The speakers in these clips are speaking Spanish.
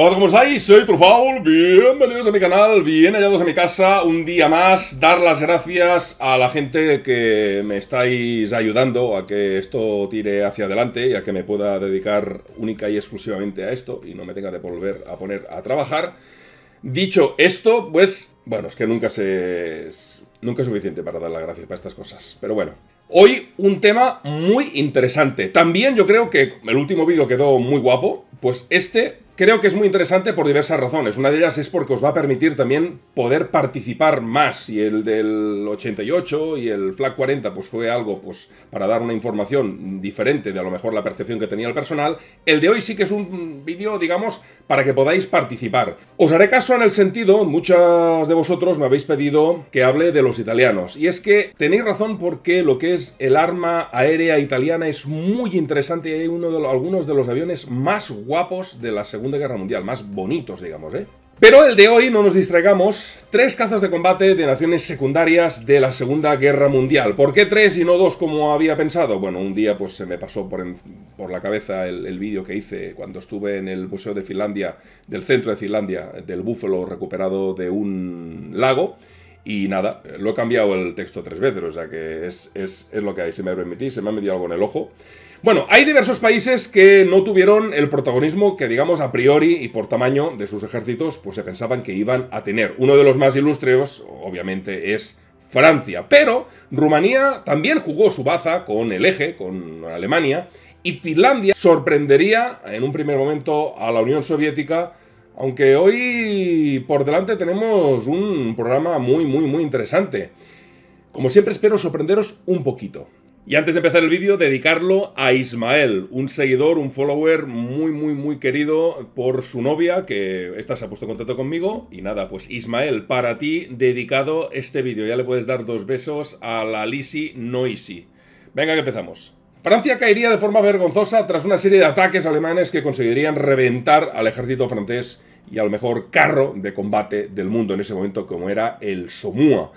Hola, ¿cómo estáis? Soy Trufaul, bienvenidos a mi canal, bien hallados a mi casa, un día más, dar las gracias a la gente que me estáis ayudando a que esto tire hacia adelante y a que me pueda dedicar única y exclusivamente a esto y no me tenga de volver a poner a trabajar. Dicho esto, pues, bueno, es que nunca se... nunca es suficiente para dar las gracias para estas cosas, pero bueno, Hoy un tema muy interesante. También yo creo que el último vídeo quedó muy guapo, pues este Creo que es muy interesante por diversas razones. Una de ellas es porque os va a permitir también poder participar más. Y el del 88 y el FLAC 40 pues fue algo pues para dar una información diferente de a lo mejor la percepción que tenía el personal. El de hoy sí que es un vídeo, digamos, para que podáis participar. Os haré caso en el sentido, muchos de vosotros me habéis pedido que hable de los italianos. Y es que tenéis razón porque lo que es el arma aérea italiana es muy interesante y hay uno de algunos de los aviones más guapos de la segunda de Guerra Mundial, más bonitos, digamos, ¿eh? Pero el de hoy no nos distraigamos. Tres cazas de combate de naciones secundarias de la Segunda Guerra Mundial. ¿Por qué tres y no dos como había pensado? Bueno, un día pues se me pasó por, la cabeza el, vídeo que hice cuando estuve en el Museo de Finlandia, del centro de Finlandia, del búfalo recuperado de un lago. Y nada, lo he cambiado el texto tres veces, o sea que es, es lo que hay. Si me permitís, se me ha metido algo en el ojo. Bueno, hay diversos países que no tuvieron el protagonismo que, digamos, a priori y por tamaño de sus ejércitos, pues se pensaban que iban a tener. Uno de los más ilustres, obviamente, es Francia, pero Rumanía también jugó su baza con el eje, con Alemania, y Finlandia sorprendería en un primer momento a la Unión Soviética aunque hoy por delante tenemos un programa muy, muy, muy interesante. Como siempre espero sorprenderos un poquito. Y antes de empezar el vídeo, dedicarlo a Ismael, un seguidor, un follower muy, muy, muy querido por su novia, que esta se ha puesto en contacto conmigo. Y nada, pues Ismael, para ti dedicado este vídeo. Ya le puedes dar dos besos a la Lisi Noisi. Venga, que empezamos. Francia caería de forma vergonzosa tras una serie de ataques alemanes que conseguirían reventar al ejército francés y al mejor carro de combate del mundo en ese momento, como era el Somua.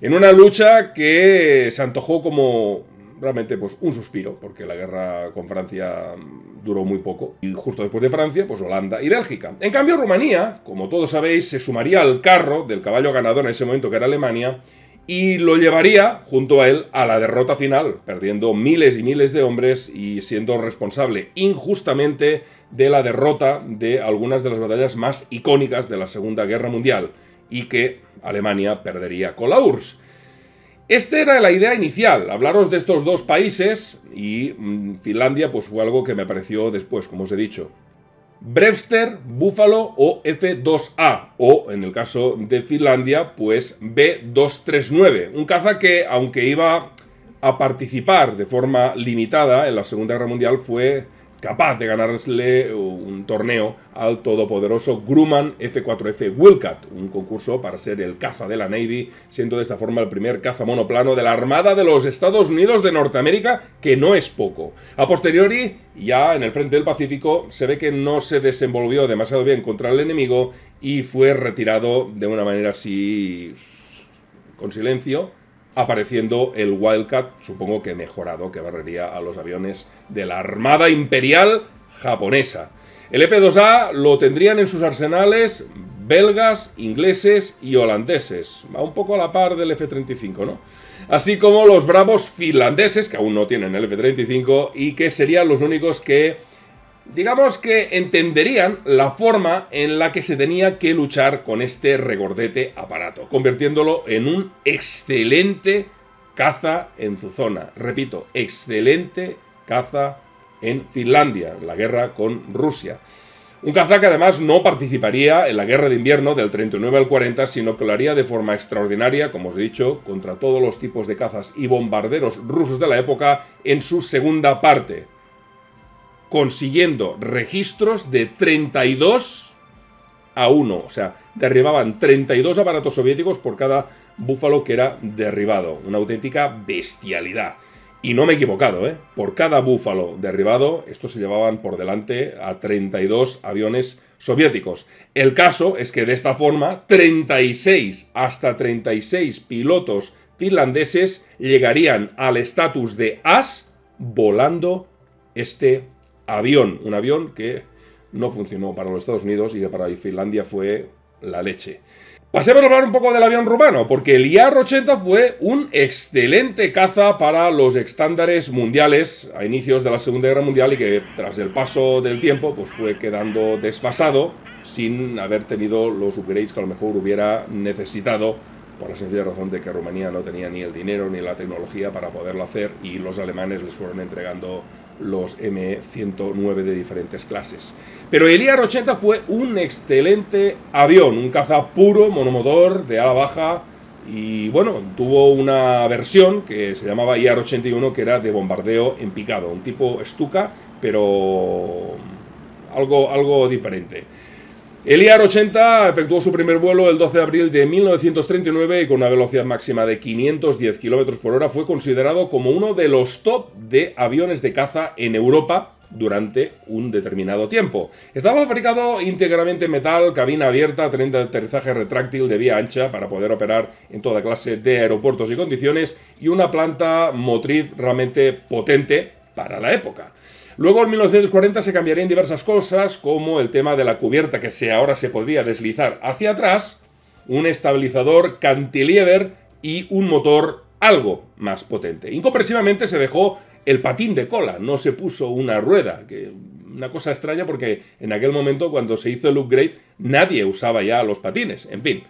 En una lucha que se antojó como realmente pues un suspiro, porque la guerra con Francia mm, duró muy poco. Y justo después de Francia, pues Holanda y Bélgica. En cambio, Rumanía, como todos sabéis, se sumaría al carro del caballo ganador en ese momento que era Alemania, y lo llevaría junto a él a la derrota final, perdiendo miles y miles de hombres y siendo responsable injustamente de la derrota de algunas de las batallas más icónicas de la Segunda Guerra Mundial y que Alemania perdería con la URSS. Esta era la idea inicial, hablaros de estos dos países y mm, Finlandia pues fue algo que me apareció después, como os he dicho. Brewster, Búfalo o F2A, o en el caso de Finlandia, pues B239, un caza que aunque iba a participar de forma limitada en la Segunda Guerra Mundial fue capaz de ganarle eh, un torneo al todopoderoso Grumman F4F Wildcat, un concurso para ser el caza de la Navy, siendo de esta forma el primer caza monoplano de la Armada de los Estados Unidos de Norteamérica, que no es poco. A posteriori, ya en el frente del Pacífico, se ve que no se desenvolvió demasiado bien contra el enemigo y fue retirado de una manera así con silencio apareciendo el Wildcat, supongo que mejorado, que barrería a los aviones de la Armada Imperial japonesa. El F-2A lo tendrían en sus arsenales belgas, ingleses y holandeses. Va un poco a la par del F-35, ¿no? Así como los bravos finlandeses, que aún no tienen el F-35 y que serían los únicos que digamos que entenderían la forma en la que se tenía que luchar con este regordete aparato, convirtiéndolo en un excelente caza en su zona. Repito, excelente caza en Finlandia, la guerra con Rusia. Un caza que además no participaría en la guerra de invierno del 39 al 40, sino que lo haría de forma extraordinaria, como os he dicho, contra todos los tipos de cazas y bombarderos rusos de la época en su segunda parte, consiguiendo registros de 32 a 1. O sea, derribaban 32 aparatos soviéticos por cada búfalo que era derribado. Una auténtica bestialidad. Y no me he equivocado, ¿eh? Por cada búfalo derribado, estos se llevaban por delante a 32 aviones soviéticos. El caso es que de esta forma, 36, hasta 36 pilotos finlandeses llegarían al estatus de as volando este avión, un avión que no funcionó para los Estados Unidos y que para Finlandia fue la leche. Pasemos a hablar un poco del avión rumano, porque el IAR-80 fue un excelente caza para los estándares mundiales a inicios de la Segunda Guerra Mundial y que tras el paso del tiempo pues fue quedando desfasado sin haber tenido los upgrades que a lo mejor hubiera necesitado por la sencilla razón de que Rumanía no tenía ni el dinero ni la tecnología para poderlo hacer y los alemanes les fueron entregando los M109 de diferentes clases. Pero el iar 80 fue un excelente avión, un caza puro, monomotor, de ala baja, y bueno, tuvo una versión que se llamaba iar 81 que era de bombardeo en picado, un tipo estuca, pero algo, algo diferente. El IAR-80 efectuó su primer vuelo el 12 de abril de 1939 y con una velocidad máxima de 510 km por hora fue considerado como uno de los top de aviones de caza en Europa durante un determinado tiempo. Estaba fabricado íntegramente en metal, cabina abierta, tren de aterrizaje retráctil de vía ancha para poder operar en toda clase de aeropuertos y condiciones y una planta motriz realmente potente para la época. Luego en 1940 se cambiarían diversas cosas, como el tema de la cubierta que ahora se podría deslizar hacia atrás, un estabilizador cantilever y un motor algo más potente. Incompresivamente, se dejó el patín de cola, no se puso una rueda, que una cosa extraña porque en aquel momento cuando se hizo el upgrade nadie usaba ya los patines, en fin.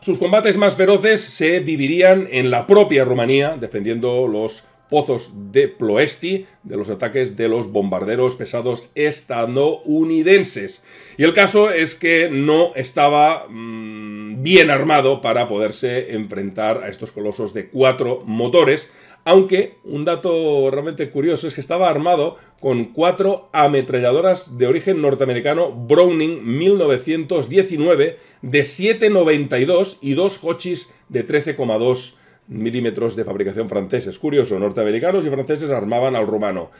Sus combates más feroces se vivirían en la propia Rumanía, defendiendo los pozos de Ploesti de los ataques de los bombarderos pesados estadounidenses. Y el caso es que no estaba mm, bien armado para poderse enfrentar a estos colosos de cuatro motores, aunque un dato realmente curioso es que estaba armado con cuatro ametralladoras de origen norteamericano Browning 1919 de 7.92 y dos Hochis de 13,2 milímetros de fabricación franceses. Curioso, norteamericanos y franceses armaban al rumano.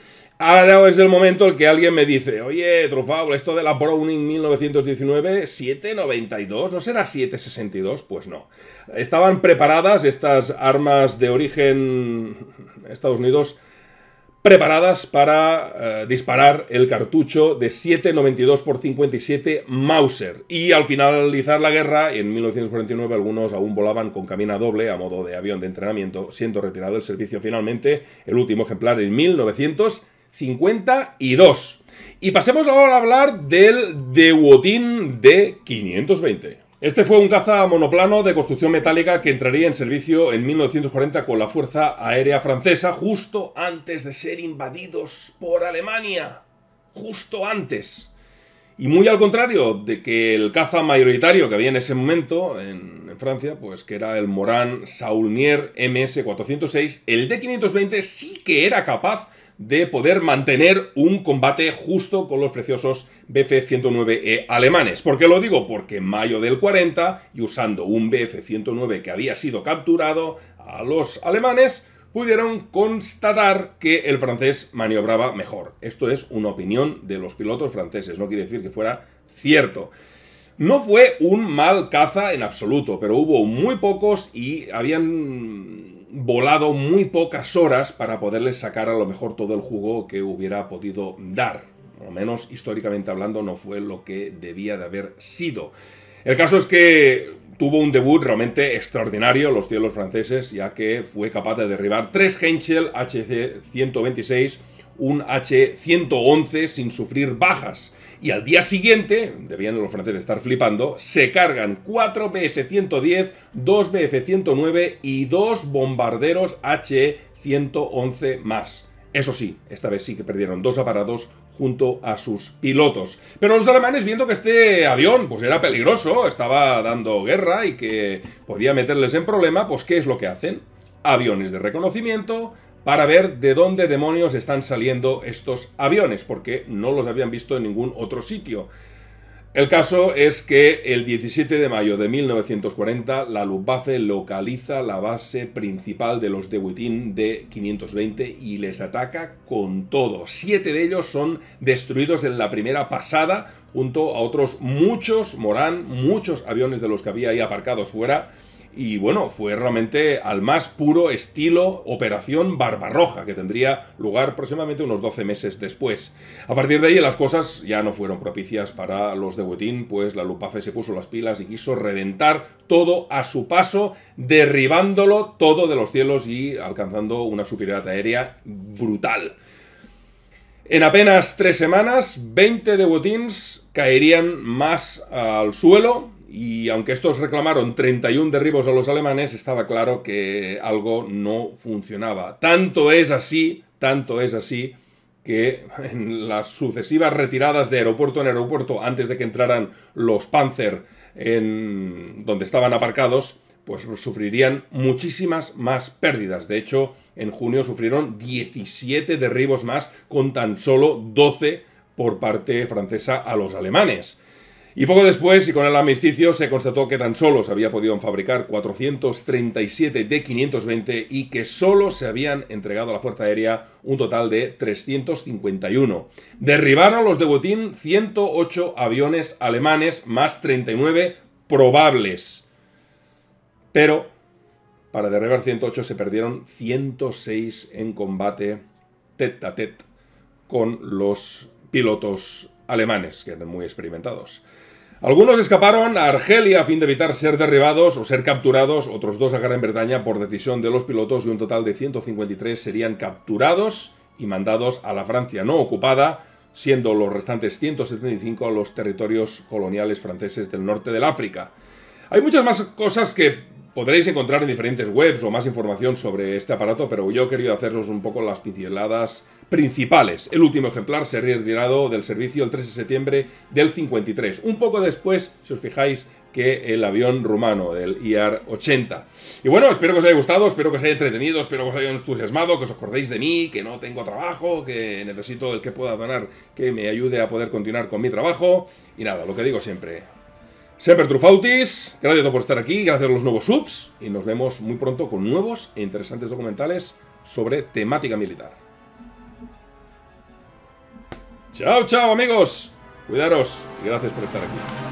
Ahora es el momento en que alguien me dice, oye, Truffaut, esto de la Browning 1919, 792, ¿no será 762? Pues no. Estaban preparadas estas armas de origen Estados Unidos preparadas para eh, disparar el cartucho de 7,92 x 57 Mauser. Y al finalizar la guerra, en 1949 algunos aún volaban con camina doble a modo de avión de entrenamiento, siendo retirado del servicio finalmente el último ejemplar en 1952. Y pasemos ahora a hablar del Dewotin D520. Este fue un caza monoplano de construcción metálica que entraría en servicio en 1940 con la Fuerza Aérea Francesa justo antes de ser invadidos por Alemania. Justo antes. Y muy al contrario de que el caza mayoritario que había en ese momento en, Francia, pues que era el Morin Saulnier MS-406, el D-520 sí que era capaz de poder mantener un combate justo con los preciosos BF-109E e alemanes. ¿Por qué lo digo? Porque en mayo del 40, y usando un BF-109 que había sido capturado a los alemanes, pudieron constatar que el francés maniobraba mejor. Esto es una opinión de los pilotos franceses, no quiere decir que fuera cierto. No fue un mal caza en absoluto, pero hubo muy pocos y habían volado muy pocas horas para poderles sacar a lo mejor todo el jugo que hubiera podido dar. Al lo menos históricamente hablando no fue lo que debía de haber sido. El caso es que tuvo un debut realmente extraordinario los cielos franceses, ya que fue capaz de derribar tres Henschel HC-126, un H-111 sin sufrir bajas. Y al día siguiente, debían los franceses estar flipando, se cargan 4 BF-110, 2 BF-109 y 2 bombarderos H-111 más. Eso sí, esta vez sí que perdieron dos aparatos junto a sus pilotos. Pero los alemanes, viendo que este avión pues era peligroso, estaba dando guerra y que podía meterles en problema, pues ¿qué es lo que hacen? Aviones de reconocimiento, para ver de dónde demonios están saliendo estos aviones, porque no los habían visto en ningún otro sitio. El caso es que el 17 de mayo de 1940 la Luftwaffe localiza la base principal de los Dewitin de 520 y les ataca con todo. Siete de ellos son destruidos en la primera pasada junto a otros muchos, Morán, muchos aviones de los que había ahí aparcados fuera y bueno, fue realmente al más puro estilo Operación Barbarroja, que tendría lugar próximamente unos 12 meses después. A partir de ahí las cosas ya no fueron propicias para los de Wotin... pues la Lupafe se puso las pilas y quiso reventar todo a su paso, derribándolo todo de los cielos y alcanzando una superioridad aérea brutal. En apenas tres semanas, 20 de caerían más al suelo, y aunque estos reclamaron 31 derribos a los alemanes, estaba claro que algo no funcionaba. Tanto es así, tanto es así, que en las sucesivas retiradas de aeropuerto en aeropuerto, antes de que entraran los Panzer en donde estaban aparcados, pues sufrirían muchísimas más pérdidas. De hecho, en junio sufrieron 17 derribos más con tan solo 12 por parte francesa a los alemanes. Y poco después, y con el amnisticio, se constató que tan solo se había podido fabricar 437 de 520 y que solo se habían entregado a la Fuerza Aérea un total de 351. Derribaron los de Botín 108 aviones alemanes más 39 probables. Pero para derribar 108 se perdieron 106 en combate tête a tête con los pilotos alemanes, que eran muy experimentados. Algunos escaparon a Argelia a fin de evitar ser derribados o ser capturados, otros dos a Gran Bretaña por decisión de los pilotos y un total de 153 serían capturados y mandados a la Francia no ocupada, siendo los restantes 175 los territorios coloniales franceses del norte del África. Hay muchas más cosas que Podréis encontrar en diferentes webs o más información sobre este aparato, pero yo he querido haceros un poco las pinceladas principales. El último ejemplar se retirado del servicio el 3 de septiembre del 53. Un poco después, si os fijáis, que el avión rumano del IR-80. E y bueno, espero que os haya gustado, espero que os haya entretenido, espero que os haya entusiasmado, que os acordéis de mí, que no tengo trabajo, que necesito el que pueda donar, que me ayude a poder continuar con mi trabajo. Y nada, lo que digo siempre, Semper Trufautis, gracias por estar aquí, gracias a los nuevos subs y nos vemos muy pronto con nuevos e interesantes documentales sobre temática militar. Chao, chao amigos, cuidaros y gracias por estar aquí.